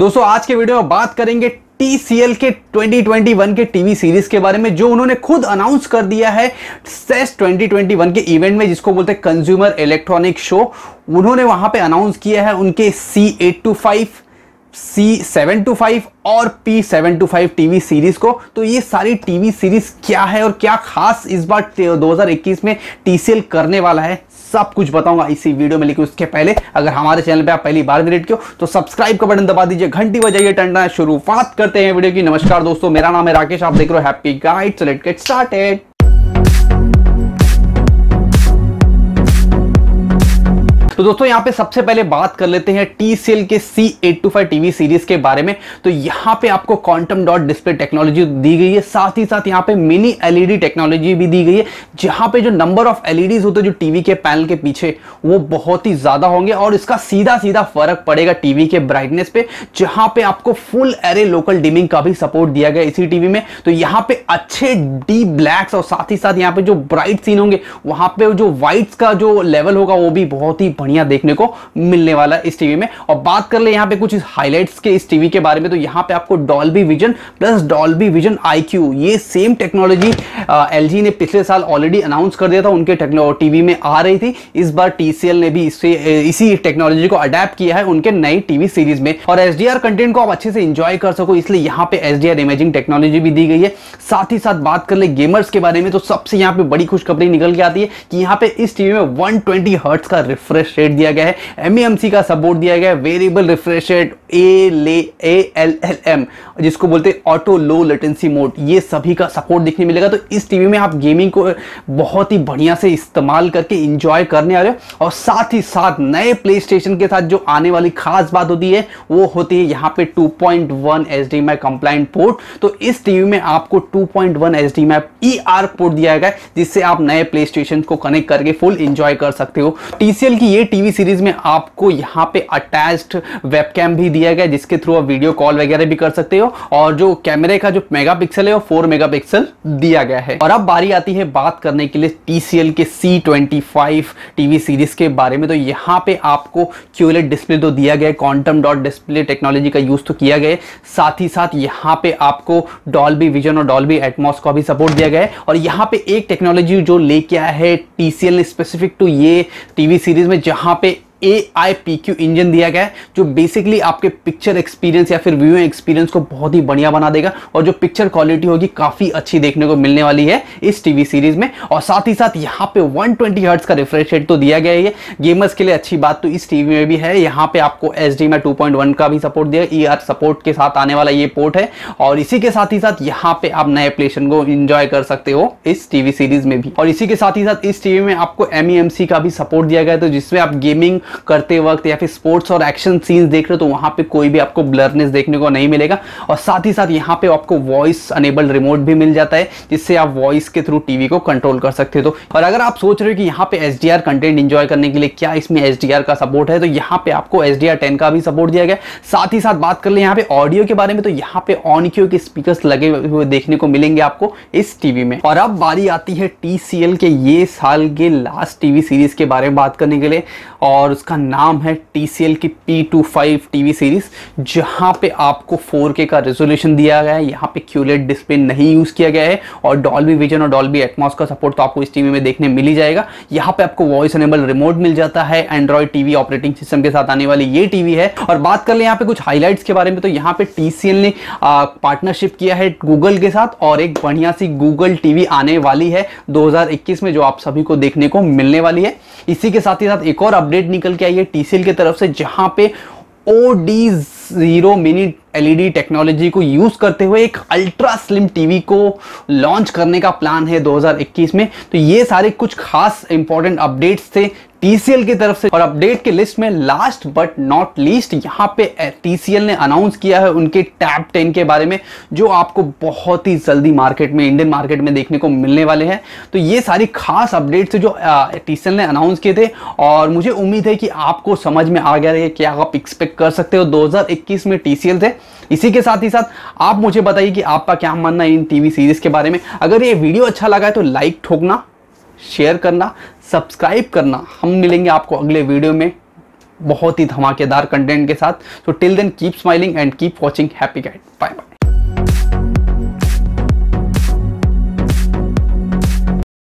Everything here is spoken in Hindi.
दोस्तों आज के वीडियो में बात करेंगे TCL के 2021 के टीवी सीरीज के बारे में जो उन्होंने खुद अनाउंस कर दिया है सेस 2021 e के इवेंट में जिसको बोलते हैं कंज्यूमर इलेक्ट्रॉनिक शो उन्होंने वहां पे अनाउंस किया है उनके C eight two five C seven two five और P seven two five TV series को तो ये सारी टीवी सीरीज क्या है और क्या खास इस बार 2021 में टीसीएल करने वाला है सब कुछ बताऊंगा इसी वीडियो में लेकिन उसके पहले अगर हमारे चैनल पे आप पहली बार विजिट क्यों तो सब्सक्राइब का बटन दबा दीजिए घंटी बजाइए टंडना शुरुआत करते हैं वीडियो की नमस्कार दोस्तों मेरा नाम है राकेश आप देख रहे हो Happy Guide so let get started तो दोस्तों यहां पे सबसे पहले बात कर लेते हैं टी सेल के C eight two five TV series के बारे में तो यहां पे आपको क्वांटम डॉट डिस्प्ले टेक्नोलॉजी दी गई है साथ ही साथ यहां पे मिनी एलईडी टेक्नोलॉजी भी दी गई है जहां पे जो नंबर ऑफ एलईडी होते हैं जो टीवी के पैनल के पीछे वो बहुत ही ज्यादा होंगे और इसका सीधा सीधा फर्क पड़ेगा टीवी के ब्राइटनेस पे जहां पे आपको फुल एरे लोकल डिमिंग का भी सपोर्ट दिया गया इसी टीवी में तो यहां पे अच्छे डी ब्लैक्स और साथ ही साथ यहाँ पे जो ब्राइट सीन होंगे वहां पे जो व्हाइट्स का जो लेवल होगा वो भी बहुत ही बढ़िया देखने को मिलने वाला इस टीवी में और बात कर ले यहाँ पे कुछ हाईलाइट्स के इस टीवी के बारे में तो यहाँ पे आपको Dolby Vision plus Dolby Vision आई ये सेम टेक्नोलॉजी एल ने पिछले साल ऑलरेडी अनाउंस कर दिया था उनके टीवी में आ रही थी इस बार टीसीएल ने भी इससे इसी टेक्नोलॉजी को अडेप्ट किया है उनके नई टीवी सीरीज में और एच कंटेंट को आप अच्छे से इंजॉय कर सको इसलिए यहाँ पे एच इमेजिंग टेक्नोलॉजी भी दी गई है साथ ही साथ बात कर ले गेमर्स के बारे में तो सबसे यहाँ पे बड़ी खुशखबरी निकल के आती है कि यहाँ पे इस टीवी में 120 हर्ट्ज का रिफ्रेश रेट दिया गया है एमएमसी e का सपोर्ट दिया गया है वेरिएबल रिफ्रेश रेट ए ले ए एल एल एम जिसको बोलते हैं ऑटो लो लेटेंसी मोड ये सभी का सपोर्ट देखने मिलेगा तो इस टीवी में आप गेमिंग को बहुत ही बढ़िया से इस्तेमाल करके इंजॉय करने आ रहे हो और साथ ही साथ नए प्ले स्टेशन के साथ जो आने वाली खास बात होती है वो होती है यहाँ पे 2.1 point one H D compliant port तो इस टीवी में आपको 2.1 point one H D ER port दिया गया जिससे आप नए प्ले स्टेशन को कनेक्ट करके फुल इंजॉय कर सकते हो TCL की ये टीवी सीरीज में आपको यहाँ पे अटैच्ड वेबकैम भी दिया दिया गया जिसके थ्रू आप वीडियो कॉल वगैरह भी कर सकते हो और जो कैमरे का जो मेगा है वो फोर मेगा दिया गया है और अब बारी आती है बात करने के लिए TCL के C25 टीवी सीरीज के बारे में तो यहाँ पे आपको क्यूलेट डिस्प्ले तो दिया गया क्वांटम डॉट डिस्प्ले टेक्नोलॉजी का यूज़ तो किया गया साथ ही साथ यहाँ पे आपको डॉल्बी विजन और डॉल्बी एटमॉस का भी सपोर्ट दिया गया है और यहाँ पे एक टेक्नोलॉजी जो लेके आया है टीसीएल स्पेसिफिक टू ये टीवी सीरीज में जहाँ पे A I P Q engine दिया गया है जो बेसिकली आपके पिक्चर एक्सपीरियंस या फिर व्यूइंग एक्सपीरियंस को बहुत ही बढ़िया बना देगा और जो पिक्चर क्वालिटी होगी काफ़ी अच्छी देखने को मिलने वाली है इस टीवी सीरीज में और साथ ही साथ यहाँ पे 120 ट्वेंटी का रिफ्रेश रेट तो दिया गया है गेमर्स के लिए अच्छी बात तो इस टीवी में भी है यहाँ पे आपको एच डी में टू का भी सपोर्ट दिया ई आर सपोर्ट के साथ आने वाला ये पोर्ट है और इसी के साथ ही साथ यहाँ पे आप नए प्लेशन को इंजॉय कर सकते हो इस टीवी सीरीज में भी और इसी के साथ ही साथ इस टीवी में आपको एम e का भी सपोर्ट दिया गया तो जिसमें आप गेमिंग करते वक्त या फिर स्पोर्ट्स और एक्शन सीन्स देख रहे हो तो वहाँ पे कोई भी आपको ब्लरनेस देखने को नहीं मिलेगा और साथ ही साथ यहाँ पे आपको वॉइस अनेबल रिमोट भी मिल जाता है जिससे आप वॉइस के थ्रू टीवी को कंट्रोल कर सकते हो तो, और अगर आप सोच रहे हो कि यहाँ पे एच कंटेंट इंजॉय करने के लिए क्या इसमें एच का सपोर्ट है तो यहाँ पे आपको एच डी का भी सपोर्ट दिया गया साथ ही साथ बात कर ले यहाँ पे ऑडियो के बारे में तो यहाँ पे ऑन क्यू के स्पीकर लगे हुए देखने को मिलेंगे आपको इस टीवी में और अब बारी आती है टी के ये साल के लास्ट टीवी सीरीज के बारे में बात करने के लिए और उसका नाम है टी की P25 टू सीरीज़ जहां पे आपको 4K का रेजोल्यूशन दिया गया है यहां पे क्यूलेट डिस्प्ले नहीं यूज़ किया गया है और डॉल्बी विजन और डॉल्बी एटमॉस का सपोर्ट तो आपको इस टीवी में देखने मिल ही जाएगा यहां पे आपको वॉइस एनेबल रिमोट मिल जाता है एंड्रॉइड टीवी ऑपरेटिंग सिस्टम के साथ आने वाली ये टीवी है और बात कर ले यहाँ पे कुछ हाईलाइट्स के बारे में तो यहाँ पे टी ने पार्टनरशिप किया है गूगल के साथ और एक बढ़िया सी गूगल टीवी आने वाली है दो में जो आप सभी को देखने को मिलने वाली है इसी के साथ ही साथ एक और अपडेट निकल के आई है टीसीएल की तरफ से जहां पे O D zero mini LED technology को यूज़ करते हुए एक अल्ट्रा स्लिम टीवी को लॉन्च करने का प्लान है 2021 में तो ये सारे कुछ खास इंपॉर्टेंट अपडेट्स थे टीसीएल की तरफ से और अपडेट के लिस्ट में लास्ट बट नॉट लीस्ट यहाँ पे टीसीएल eh, ने अनाउंस किया है उनके टैप टेन के बारे में जो आपको बहुत ही जल्दी मार्केट में इंडियन मार्केट में देखने को मिलने वाले हैं तो ये सारी खास अपडेट जो टीसीएल eh, ने अनाउंस किए थे और मुझे उम्मीद है कि आपको समझ में आ गया है क्या आप एक्सपेक्ट कर सकते हो दो में टीसीएल थे इसी के साथ ही साथ आप मुझे बताइए कि आपका क्या मानना है इन टीवी सीरीज के बारे में अगर ये वीडियो अच्छा लगा है तो लाइक ठोकना शेयर करना सब्सक्राइब करना हम मिलेंगे आपको अगले वीडियो में बहुत ही धमाकेदार कंटेंट के साथ तो till then keep smiling and keep watching Happy Guide bye bye